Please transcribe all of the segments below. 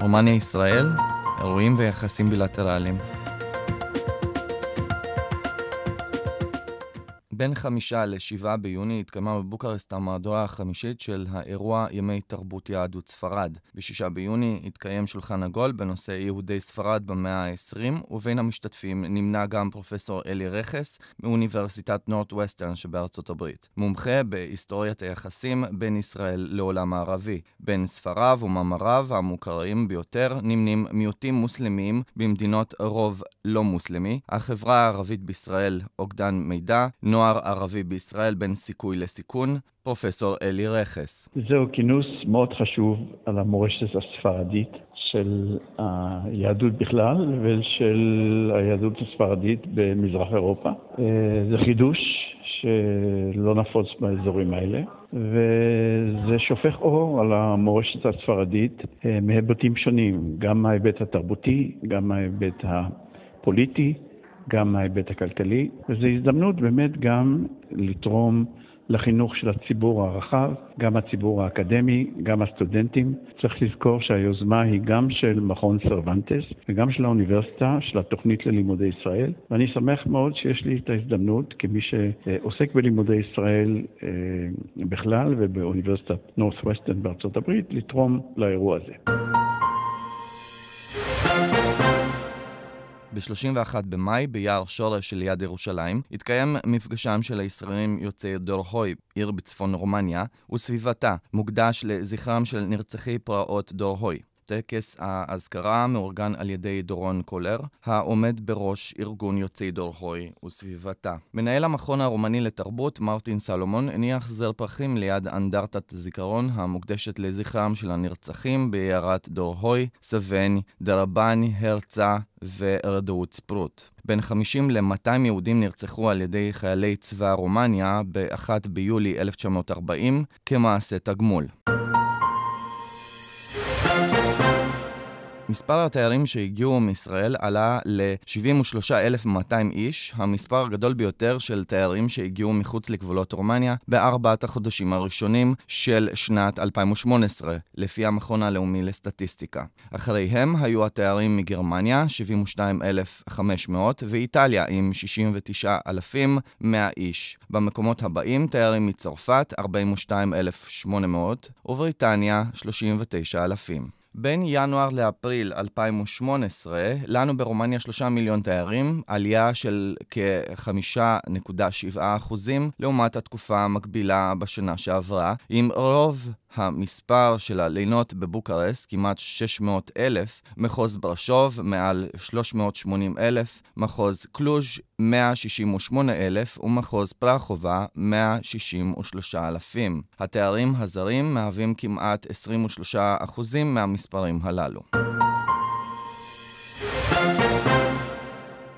רומניה-ישראל, אירועים ויחסים בילטרליים. בין חמישה לשבעה ביוני התקיימה בבוקרסט המהדורה החמישית של האירוע ימי תרבות יהדות ספרד. בשישה ביוני התקיים שולחן עגול בנושא יהודי ספרד במאה ה-20, ובין המשתתפים נמנה גם פרופסור אלי רכס מאוניברסיטת נורט ווסטרן שבארצות הברית, מומחה בהיסטוריית היחסים בין ישראל לעולם הערבי. בין ספריו ומאמריו המוכרים ביותר נמנים מיעוטים מוסלמים במדינות רוב לא מוסלמי, החברה הערבית בישראל, אוגדן מידע, נוער נוער ערבי בישראל בין סיכוי לסיכון, פרופסור אלי רכס. זהו כינוס מאוד חשוב על המורשת הספרדית של היהדות בכלל ושל היהדות הספרדית במזרח אירופה. אה, זה חידוש שלא נפוץ באזורים האלה, וזה שופך אור על המורשת הספרדית אה, מהיבטים שונים, גם ההיבט התרבותי, גם ההיבט הפוליטי, גם מההיבט הכלכלי, וזו הזדמנות באמת גם לתרום לחינוך של הציבור הרחב, גם הציבור האקדמי, גם הסטודנטים. צריך לזכור שהיוזמה היא גם של מכון סרבנטס וגם של האוניברסיטה, של התוכנית ללימודי ישראל, ואני שמח מאוד שיש לי את ההזדמנות, כמי שעוסק בלימודי ישראל אה, בכלל ובאוניברסיטת ווסטרן בארצות הברית, לתרום לאירוע הזה. ב-31 במאי, ביער שורש שליד ירושלים, התקיים מפגשם של הישראלים יוצאי דורהוי, עיר בצפון רומניה, וסביבתה, מוקדש לזכרם של נרצחי פרעות דורהוי. טקס האזכרה מאורגן על ידי דורון קולר, העומד בראש ארגון יוצאי דורהוי וסביבתה. מנהל המכון הרומני לתרבות, מרטין סלומון, הניח זר פרחים ליד אנדרטת זיכרון המוקדשת לזכרם של הנרצחים בעיירת דורהוי, סבן, דרבן, הרצה ורדאות ספרוט. בין 50 ל-200 יהודים נרצחו על ידי חיילי צבא רומניה ב-1 ביולי 1940 כמעשה תגמול. מספר התיירים שהגיעו מישראל עלה ל-73,200 איש, המספר הגדול ביותר של תיירים שהגיעו מחוץ לגבולות רומניה בארבעת החודשים הראשונים של שנת 2018, לפי המכון הלאומי לסטטיסטיקה. אחריהם היו התיירים מגרמניה, 72,500, ואיטליה עם 69,100 איש. במקומות הבאים תיירים מצרפת, 42,800, ובריטניה, 39,000. בין ינואר לאפריל 2018, לנו ברומניה שלושה מיליון תיירים, עלייה של כ-5.7 אחוזים לעומת התקופה המקבילה בשנה שעברה, עם רוב המספר של הלינות בבוקרסט, כמעט 600 אלף, מחוז ברשוב, מעל 380 אלף, מחוז קלוז', 168 אלף, ומחוז פרחובה, 163 אלפים. התיירים הזרים מהווים כמעט 23 אחוזים מהמספר המספרים הללו.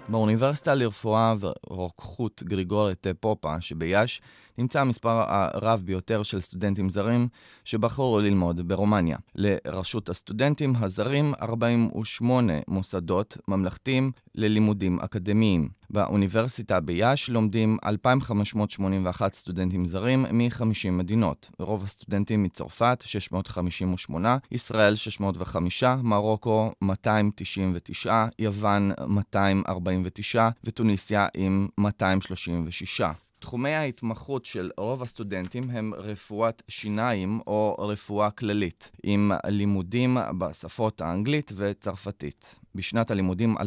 באוניברסיטה לרפואה ורוקחות גריגורית פופה שביאש נמצא המספר הרב ביותר של סטודנטים זרים שבחרו ללמוד ברומניה. לרשות הסטודנטים הזרים 48 מוסדות ממלכתיים ללימודים אקדמיים. באוניברסיטה ביאש לומדים 2,581 סטודנטים זרים מ-50 מדינות. רוב הסטודנטים מצרפת, 658, ישראל, 605, מרוקו, 299, יוון, 249, וטוניסיה עם 236. תחומי ההתמחות של רוב הסטודנטים הם רפואת שיניים או רפואה כללית, עם לימודים בשפות האנגלית וצרפתית. בשנת הלימודים 2018-2019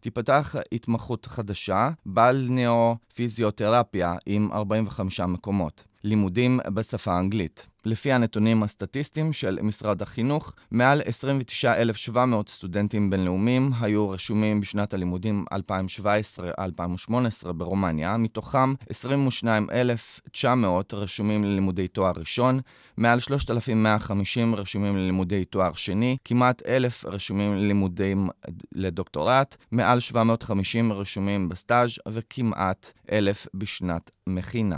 תיפתח התמחות חדשה, בלניאו-פיזיותרפיה עם 45 מקומות. לימודים בשפה האנגלית. לפי הנתונים הסטטיסטיים של משרד החינוך, מעל 29,700 סטודנטים בינלאומיים היו רשומים בשנת הלימודים 2017-2018 ברומניה, מתוכם 22,900 רשומים ללימודי תואר ראשון, מעל 3,150 רשומים ללימודי תואר שני, כמעט 1,000 רשומים ללימודים לדוקטורט, מעל 750 רשומים בסטאז' וכמעט 1,000 בשנת מכינה.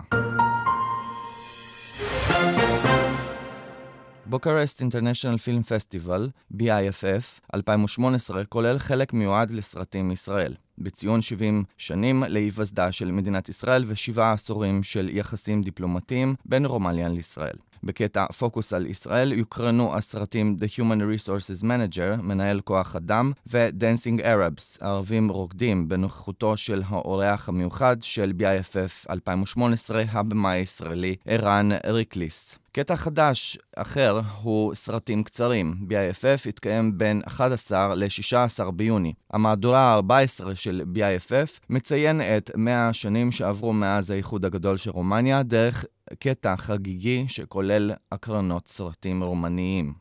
בוקרסט אינטרנשיונל פילם פסטיבל, BIFF, 2018, כולל חלק מיועד לסרטים מישראל. בציון 70 שנים להיווסדה של מדינת ישראל ושבעה עשורים של יחסים דיפלומטיים בין רומליאן לישראל. בקטע פוקוס על ישראל יוקרנו הסרטים The Human Resources Manager, מנהל כוח אדם, ו-Dancing Arabs, ערבים רוקדים, בנוכחותו של האורח המיוחד של BIFF 2018, הבמאי הישראלי ערן ריקליס. קטע חדש אחר הוא סרטים קצרים. BIFF התקיים בין 11 ל-16 ביוני. המהדורה ה-14 של BIFF מציין את 100 השנים שעברו מאז האיחוד הגדול של רומניה דרך קטע חגיגי שכולל הקרנות סרטים רומניים.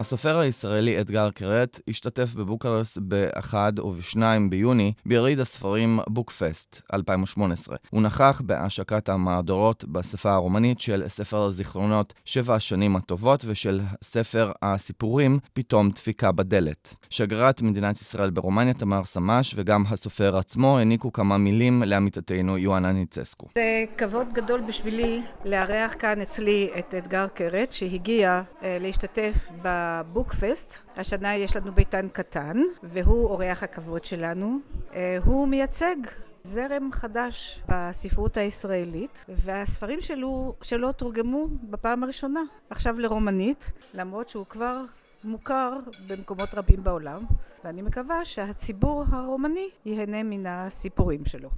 הסופר הישראלי אתגר קרת השתתף בבוקרסט ב-1 וב-2 ביוני ביריד הספרים בוקפסט 2018. הוא נכח בהשקת המהדורות בשפה הרומנית של ספר הזיכרונות שבע השנים הטובות ושל ספר הסיפורים פתאום דפיקה בדלת. שגרירת מדינת ישראל ברומניה תמר סמש וגם הסופר עצמו העניקו כמה מילים לעמיתתנו יואנה ניצסקו. זה כבוד גדול בשבילי לארח כאן אצלי את אתגר קרת שהגיע אה, להשתתף ב... בבוקפסט. השנה יש לנו ביתן קטן, והוא אורח הכבוד שלנו. אה, הוא מייצג זרם חדש בספרות הישראלית, והספרים שלו, שלו תורגמו בפעם הראשונה, עכשיו לרומנית, למרות שהוא כבר מוכר במקומות רבים בעולם, ואני מקווה שהציבור הרומני ייהנה מן הסיפורים שלו.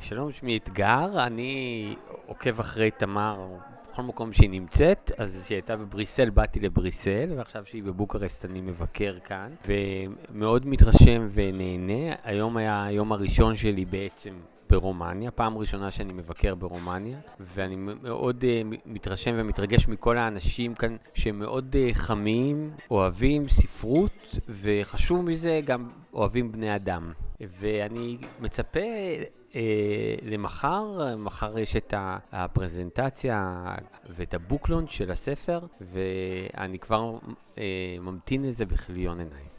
שלום, שמי אתגר, אני עוקב אחרי תמר בכל מקום שהיא נמצאת, אז כשהיא הייתה בבריסל, באתי לבריסל, ועכשיו שהיא בבוקרסט אני מבקר כאן, ומאוד מתרשם ונהנה. היום היה היום הראשון שלי בעצם ברומניה, פעם ראשונה שאני מבקר ברומניה, ואני מאוד uh, מתרשם ומתרגש מכל האנשים כאן שהם מאוד uh, אה, חמים, אוהבים ספרות, וחשוב מזה גם אוהבים בני אדם. ואני מצפה אה, למחר, מחר יש את הפרזנטציה ואת הבוקלון של הספר, ואני כבר אה, ממתין לזה בכליון עיניים.